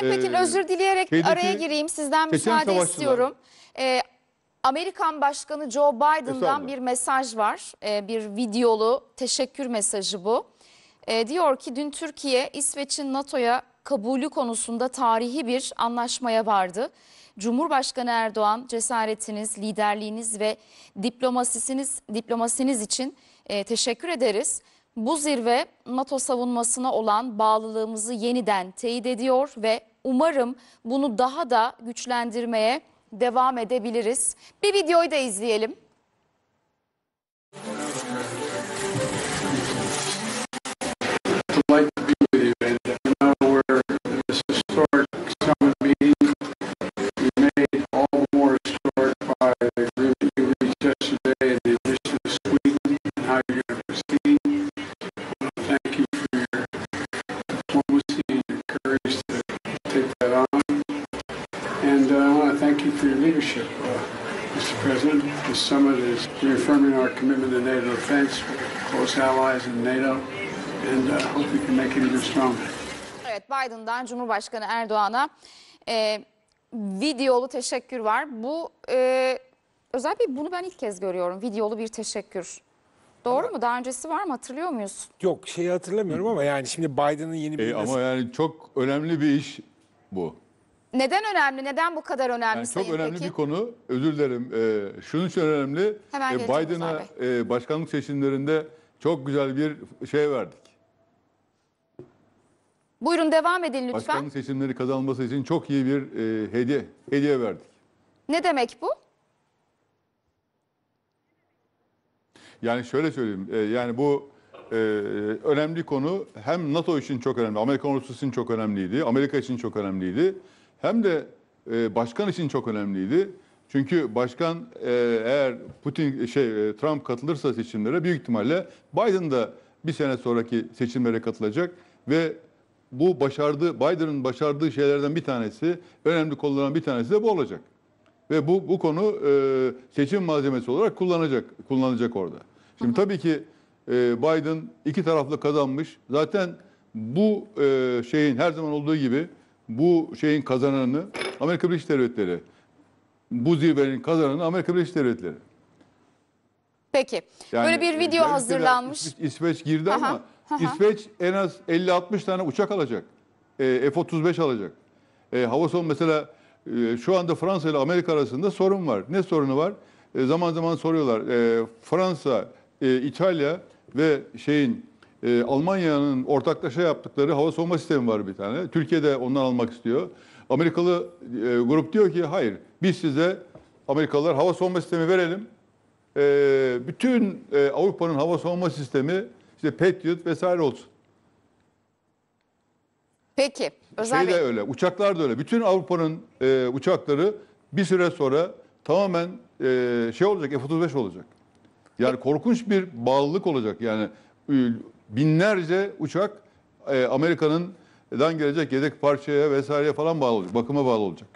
Sayın Pekin e, özür dileyerek şeydeki, araya gireyim. Sizden müsaade istiyorum. E, Amerikan Başkanı Joe Biden'dan bir mesaj var. E, bir videolu teşekkür mesajı bu. E, diyor ki dün Türkiye İsveç'in NATO'ya kabulü konusunda tarihi bir anlaşmaya vardı. Cumhurbaşkanı Erdoğan cesaretiniz, liderliğiniz ve diplomasisiniz, diplomasiniz için e, teşekkür ederiz. Bu zirve NATO savunmasına olan bağlılığımızı yeniden teyit ediyor ve umarım bunu daha da güçlendirmeye devam edebiliriz. Bir videoyu da izleyelim. Mr. President, this summit is reaffirming our commitment to NATO defense, close allies in NATO, and uh, hope we can make it even stronger. Evet, Biden'dan Cumhurbaşkanı Erdoğan'a e, videolu teşekkür var. Bu e, özel bir bunu ben ilk kez görüyorum. Videolu bir teşekkür. Doğru mu? Daha öncesi var mı? Hatırlıyor muyuz? Yok şeyi hatırlamıyorum ama yani şimdi Biden'ın yeni e, bir... E, ama yani çok önemli bir iş bu. Neden önemli? Neden bu kadar önemli yani Çok önemli peki? bir konu. Özür dilerim. E, şunun için önemli. Hemen e, Biden'a e, başkanlık seçimlerinde çok güzel bir şey verdik. Buyurun devam edin lütfen. Başkanlık seçimleri kazanması için çok iyi bir e, hediye hediye verdik. Ne demek bu? Yani şöyle söyleyeyim. E, yani bu e, önemli konu hem NATO için çok önemli, Amerikan ordusu için çok önemliydi, Amerika için çok önemliydi hem de e, başkan için çok önemliydi. Çünkü başkan e, eğer Putin e, şey e, Trump katılırsa seçimlere büyük ihtimalle Biden da bir sene sonraki seçimlere katılacak ve bu başardığı Biden'ın başardığı şeylerden bir tanesi, önemli konulardan bir tanesi de bu olacak. Ve bu bu konu e, seçim malzemesi olarak kullanacak kullanacak orada. Şimdi tabii ki e, Biden iki taraflı kazanmış. Zaten bu e, şeyin her zaman olduğu gibi bu şeyin kazananı Amerika Birleşik Devletleri. Bu zirvenin kazananı Amerika Birleşik Devletleri. Peki. Yani Böyle bir e, video hazırlanmış. İsveç, İsveç girdi aha, ama aha. İsveç en az 50-60 tane uçak alacak. E, F-35 alacak. E, hava savunma mesela e, şu anda Fransa ile Amerika arasında sorun var. Ne sorunu var? E, zaman zaman soruyorlar. E, Fransa, e, İtalya ve şeyin e, Almanya'nın ortaklaşa yaptıkları hava savunma sistemi var bir tane. Türkiye de ondan almak istiyor. Amerikalı e, grup diyor ki hayır biz size Amerikalılar hava savunma sistemi verelim. E, bütün e, Avrupa'nın hava savunma sistemi işte Patriot vesaire olsun. Peki. Özel şey de öyle, uçaklar da öyle. Bütün Avrupa'nın e, uçakları bir süre sonra tamamen e, şey olacak, F-35 olacak. Yani korkunç bir bağlılık olacak. Yani binlerce uçak e, Amerika'nın dan gelecek yedek parçaya vesaire falan bağlı olacak. Bakıma bağlı olacak.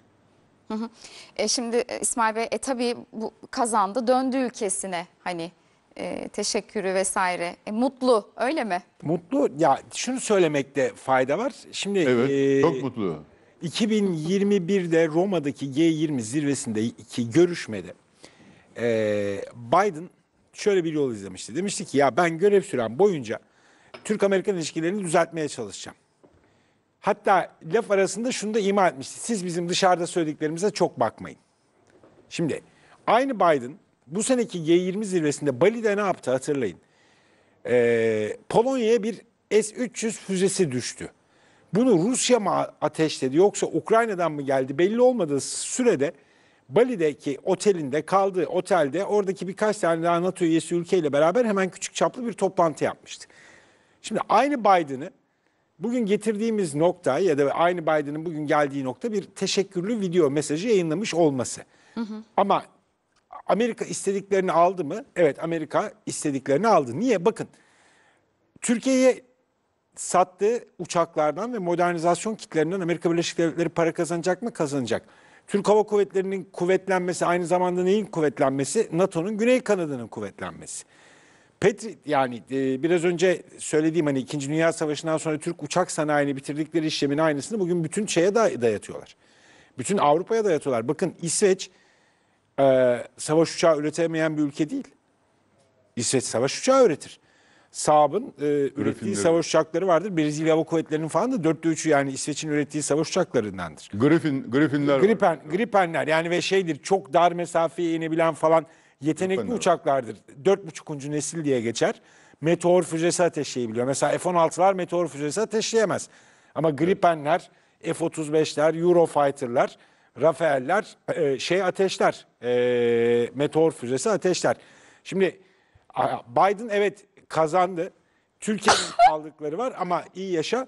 Hı hı. E şimdi e, İsmail Bey e tabii bu kazandı döndü ülkesine hani e, teşekkürü vesaire. E, mutlu öyle mi? Mutlu ya şunu söylemekte fayda var. Şimdi Evet e, çok mutlu. 2021'de Roma'daki G20 zirvesindeki görüşmede e, Biden şöyle bir yol izlemişti. Demişti ki ya ben görev süren boyunca Türk-Amerikan ilişkilerini düzeltmeye çalışacağım. Hatta laf arasında şunu da ima etmişti. Siz bizim dışarıda söylediklerimize çok bakmayın. Şimdi aynı Biden bu seneki G20 zirvesinde Bali'de ne yaptı hatırlayın. Ee, Polonya'ya bir S-300 füzesi düştü. Bunu Rusya mı ateşledi yoksa Ukrayna'dan mı geldi belli olmadığı sürede Bali'deki otelinde kaldığı otelde oradaki birkaç tane daha NATO üyesi ülkeyle beraber hemen küçük çaplı bir toplantı yapmıştı. Şimdi aynı Biden'ı bugün getirdiğimiz nokta ya da aynı Biden'ın bugün geldiği nokta bir teşekkürlü video mesajı yayınlamış olması. Hı hı. Ama Amerika istediklerini aldı mı? Evet Amerika istediklerini aldı. Niye? Bakın Türkiye'ye sattığı uçaklardan ve modernizasyon kitlerinden Amerika Birleşik Devletleri para kazanacak mı? Kazanacak. Türk Hava Kuvvetleri'nin kuvvetlenmesi aynı zamanda neyin kuvvetlenmesi? NATO'nun güney kanadının kuvvetlenmesi. Petri yani e, biraz önce söylediğim hani 2. Dünya Savaşı'ndan sonra Türk uçak sanayini bitirdikleri işlemin aynısını bugün bütün şeye dayatıyorlar. Bütün Avrupa'ya dayatıyorlar. Bakın İsveç e, savaş uçağı üretemeyen bir ülke değil. İsveç savaş uçağı üretir. Saab'ın e, ürettiği savaş uçakları vardır. Brezilya Hava Kuvvetleri'nin falan da dörtte üçü yani İsveç'in ürettiği savaş uçaklarındandır. Griffin, Griffinler Gripen, var. Gripenler yani ve şeydir çok dar mesafeye inebilen falan yetenekli Lütfen uçaklardır. 4.5. nesil diye geçer. Meteor füzesi ateşleyebiliyor. Mesela F-16'lar meteor füzesi ateşleyemez. Ama Gripen'ler, F-35'ler, Eurofighter'lar, Rafael'ler e, şey ateşler. E, meteor füzesi ateşler. Şimdi Biden evet kazandı. Türkiye'nin aldıkları var ama iyi yaşa.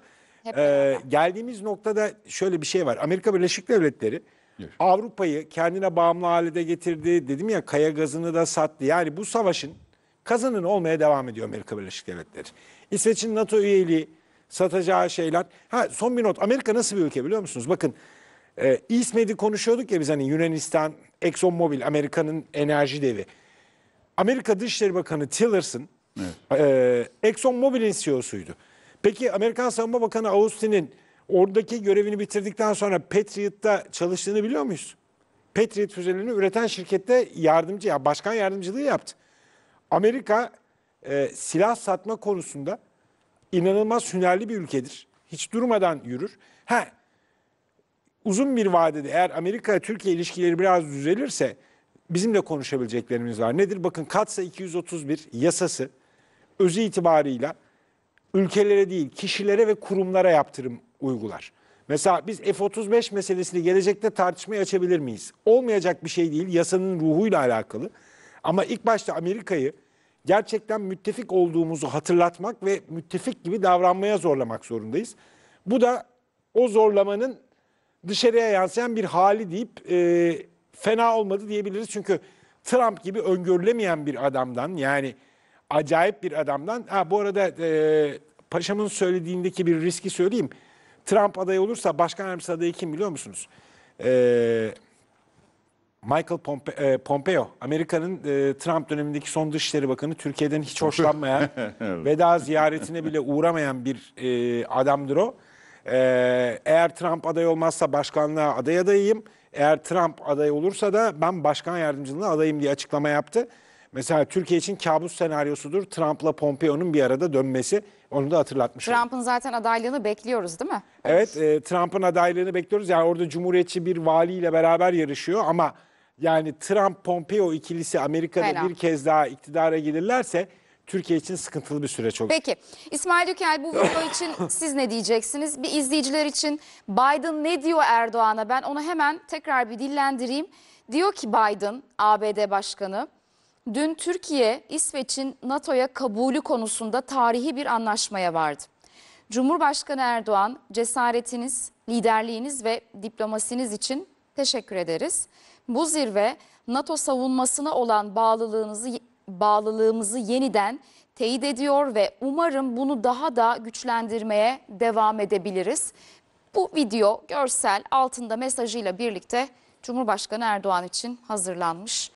Ee, geldiğimiz noktada şöyle bir şey var. Amerika Birleşik Devletleri Yok. Avrupa'yı kendine bağımlı hale getirdi. Dedim ya kaya gazını da sattı. Yani bu savaşın kazanın olmaya devam ediyor Amerika Birleşik Devletleri. İsveç'in NATO üyeliği satacağı şeyler. Ha son bir not. Amerika nasıl bir ülke biliyor musunuz? Bakın e, İSMED'i konuşuyorduk ya biz hani Yunanistan, Exxon Mobil, Amerika'nın enerji devi. Amerika Dışişleri Bakanı Tillerson evet. e, Exxon Mobil'in CEO'suydu. Peki Amerikan Savunma Bakanı Austin'in Oradaki görevini bitirdikten sonra Patriot'ta çalıştığını biliyor muyuz? Patriot füzelerini üreten şirkette yardımcı, ya başkan yardımcılığı yaptı. Amerika e, silah satma konusunda inanılmaz hünerli bir ülkedir. Hiç durmadan yürür. Ha, uzun bir vadede eğer Amerika-Türkiye ilişkileri biraz düzelirse bizimle konuşabileceklerimiz var. Nedir? Bakın Katsa 231 yasası özü itibarıyla ülkelere değil kişilere ve kurumlara yaptırım uygular. Mesela biz F-35 meselesini gelecekte tartışmaya açabilir miyiz? Olmayacak bir şey değil, yasanın ruhuyla alakalı. Ama ilk başta Amerika'yı gerçekten müttefik olduğumuzu hatırlatmak ve müttefik gibi davranmaya zorlamak zorundayız. Bu da o zorlamanın dışarıya yansıyan bir hali deyip e, fena olmadı diyebiliriz. Çünkü Trump gibi öngörülemeyen bir adamdan yani acayip bir adamdan. Ha, bu arada e, paşamın söylediğindeki bir riski söyleyeyim. Trump aday olursa başkan yardımcısı adayı kim biliyor musunuz? Ee, Michael Pompe e, Pompeo, Amerika'nın e, Trump dönemindeki son Dışişleri Bakanı, Türkiye'den hiç hoşlanmayan, veda ziyaretine bile uğramayan bir e, adamdır o. E, eğer Trump aday olmazsa başkanlığa aday adayım, eğer Trump aday olursa da ben başkan yardımcılığına adayım diye açıklama yaptı. Mesela Türkiye için kabus senaryosudur Trump'la Pompeo'nun bir arada dönmesi. Onu da hatırlatmış. Trump'ın zaten adaylığını bekliyoruz değil mi? Evet e, Trump'ın adaylığını bekliyoruz. Yani orada Cumhuriyetçi bir valiyle beraber yarışıyor ama yani Trump-Pompeo ikilisi Amerika'da Fena. bir kez daha iktidara gelirlerse... Türkiye için sıkıntılı bir süreç olur. Peki İsmail Yükel bu video için siz ne diyeceksiniz? Bir izleyiciler için Biden ne diyor Erdoğan'a ben onu hemen tekrar bir dillendireyim. Diyor ki Biden ABD Başkanı Dün Türkiye, İsveç'in NATO'ya kabulü konusunda tarihi bir anlaşmaya vardı. Cumhurbaşkanı Erdoğan, cesaretiniz, liderliğiniz ve diplomasiniz için teşekkür ederiz. Bu zirve NATO savunmasına olan bağlılığınızı bağlılığımızı yeniden teyit ediyor ve umarım bunu daha da güçlendirmeye devam edebiliriz. Bu video görsel altında mesajıyla birlikte Cumhurbaşkanı Erdoğan için hazırlanmış.